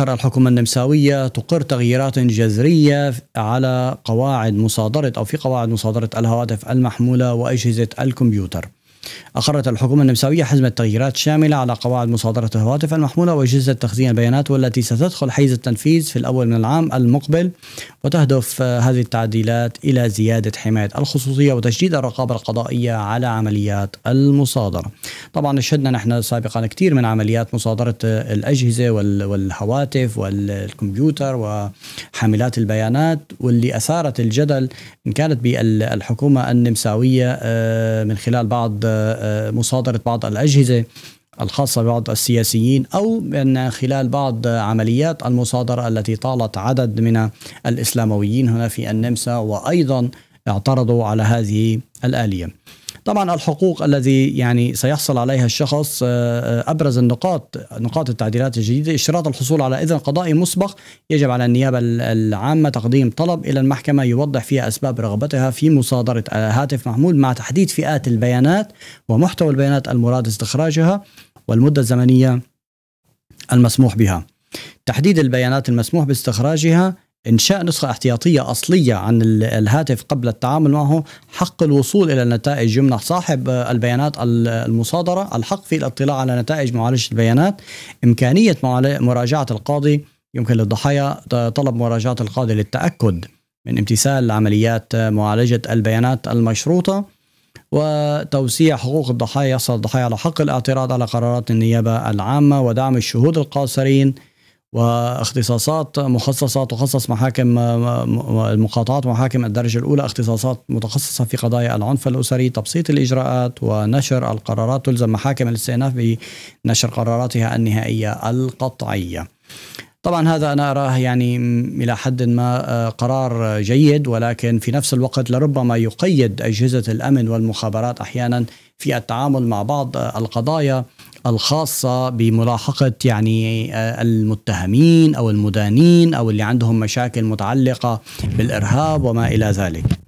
ترى الحكومة النمساوية تقر تغييرات جذرية على قواعد مصادرة أو في قواعد مصادرة الهواتف المحمولة وأجهزة الكمبيوتر أقرت الحكومة النمساوية حزمة تغييرات شاملة على قواعد مصادرة الهواتف المحمولة وأجهزة تخزين البيانات والتي ستدخل حيز التنفيذ في الأول من العام المقبل وتهدف آه، هذه التعديلات إلى زيادة حماية الخصوصية وتشديد الرقابة القضائية على عمليات المصادرة طبعا شهدنا نحن سابقا كثير من عمليات مصادرة آه، الأجهزة والهواتف والكمبيوتر وحاملات البيانات واللي أثارت الجدل إن كانت بالحكومة النمساوية آه، من خلال بعض مصادره بعض الاجهزه الخاصة ببعض السياسيين أو من خلال بعض عمليات المصادرة التي طالت عدد من الإسلامويين هنا في النمسا وأيضا اعترضوا على هذه الآلية طبعا الحقوق الذي يعني سيحصل عليها الشخص آه، آه، ابرز النقاط نقاط التعديلات الجديده اشتراط الحصول على اذن قضائي مسبق يجب على النيابه العامه تقديم طلب الى المحكمه يوضح فيها اسباب رغبتها في مصادره آه، هاتف محمول مع تحديد فئات البيانات ومحتوى البيانات المراد استخراجها والمده الزمنيه المسموح بها تحديد البيانات المسموح باستخراجها إنشاء نسخة احتياطية أصلية عن الهاتف قبل التعامل معه حق الوصول إلى النتائج يمنح صاحب البيانات المصادرة الحق في الاطلاع على نتائج معالجة البيانات إمكانية مراجعة القاضي يمكن للضحايا طلب مراجعة القاضي للتأكد من امتثال عمليات معالجة البيانات المشروطة وتوسيع حقوق الضحايا يصل الضحايا على حق الاعتراض على قرارات النيابة العامة ودعم الشهود القاصرين واختصاصات مخصصه تخصص محاكم آه، آه، آه، المقاطعات ومحاكم الدرجه الاولى اختصاصات متخصصه في قضايا العنف الاسري، تبسيط الاجراءات ونشر القرارات تلزم محاكم الاستئناف بنشر قراراتها النهائيه القطعيه. طبعا هذا انا اراه يعني الى حد ما آه، قرار جيد ولكن في نفس الوقت لربما يقيد اجهزه الامن والمخابرات احيانا في التعامل مع بعض آه، القضايا الخاصة بملاحقة يعني آه، المتهمين أو المدانين أو اللي عندهم مشاكل متعلقة بالإرهاب وما إلى ذلك